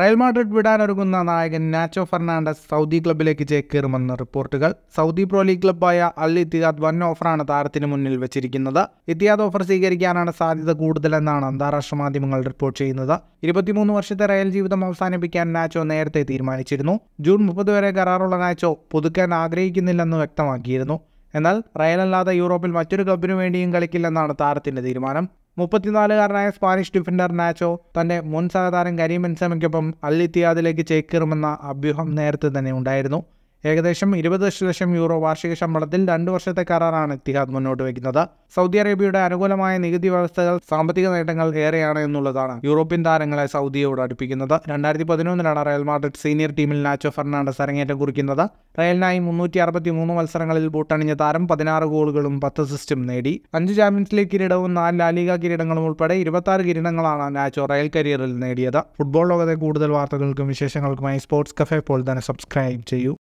Real Madrid വിടാനൊരുങ്ങുന്ന നായകൻ Nacho Fernandez Saudi ക്ലബിലേക്ക് ചേക്കേറുമെന്ന റിപ്പോർട്ടുകൾ സൗദി പ്രോ ലീഗ് ക്ലബ്ബായ അൽ ഇത്തിയാദ് വൻ ഓഫറാണ് താരത്തിന് മുന്നിൽ വെച്ചിരിക്കുന്നത് ഇത്തിയാദ് ഓഫർ സ്വീകരിക്കാനാണ് സാധ്യത കൂടുതലെന്നാണ് അന്താരാഷ്ട്ര മാധ്യമങ്ങൾ റിപ്പോർട്ട് ചെയ്യുന്നത് ഇരുപത്തിമൂന്ന് വർഷത്തെ റയൽ ജീവിതം അവസാനിപ്പിക്കാൻ നാച്ചോ നേരത്തെ തീരുമാനിച്ചിരുന്നു ജൂൺ മുപ്പത് വരെ കരാറുള്ള നാച്ചോ പുതുക്കാൻ ആഗ്രഹിക്കുന്നില്ലെന്ന് വ്യക്തമാക്കിയിരുന്നു എന്നാൽ റയൽ അല്ലാതെ യൂറോപ്പിൽ മറ്റൊരു ക്ലബിനു വേണ്ടിയും കളിക്കില്ലെന്നാണ് താരത്തിന്റെ തീരുമാനം മുപ്പത്തിനാലുകാരനായ സ്പാനിഷ് ഡിഫൻഡർ നാച്ചോ തന്റെ മുൻ സഹതാരം കരീം ബെൻസമയ്ക്കൊപ്പം ചേക്കേറുമെന്ന അഭ്യൂഹം നേരത്തെ തന്നെ ഉണ്ടായിരുന്നു ഏകദേശം ഇരുപത് ദശലക്ഷം യൂറോ വാർഷിക ശമ്പളത്തിൽ രണ്ട് വർഷത്തെ കരാറാണ് ഇത്തിഹാദ് മുന്നോട്ട് വയ്ക്കുന്നത് സൗദി അറേബ്യയുടെ അനുകൂലമായ നികുതി വ്യവസ്ഥകൾ സാമ്പത്തിക നേട്ടങ്ങൾ ഏറെയാണ് എന്നുള്ളതാണ് യൂറോപ്യൻ താരങ്ങളെ സൗദിയോട് അടുപ്പിക്കുന്നത് രണ്ടായിരത്തി പതിനൊന്നിലാണ് റയൽ മാഡ്രിഡ് സീനിയർ ടീമിൽ നാച്ചോ ഫെർണാണ്ടസ് അരങ്ങേറ്റം കുറിക്കുന്നത് റയലിനായി മുന്നൂറ്റി അറുപത്തി മൂന്ന് മത്സരങ്ങളിൽ ബൂട്ടണിഞ്ഞ താരം പതിനാറ് ഗോളുകളും പത്ത് സിസ്റ്റും നേടി അഞ്ച് ചാമ്പ്യൻസ് ലീഗ് കിരീടവും നാല് ലാലിക കിരീടങ്ങളും ഉൾപ്പെടെ ഇരുപത്താറ് കിരീടങ്ങളാണ് നാച്ചോ റയൽ കരിയറിൽ നേടിയത് ഫുട്ബോൾ ലോകത്തെ കൂടുതൽ വാർത്തകൾക്കും വിശേഷങ്ങൾക്കുമായി സ്പോർട്സ് കഫേ പോൾ തന്നെ സബ്സ്ക്രൈബ് ചെയ്യൂ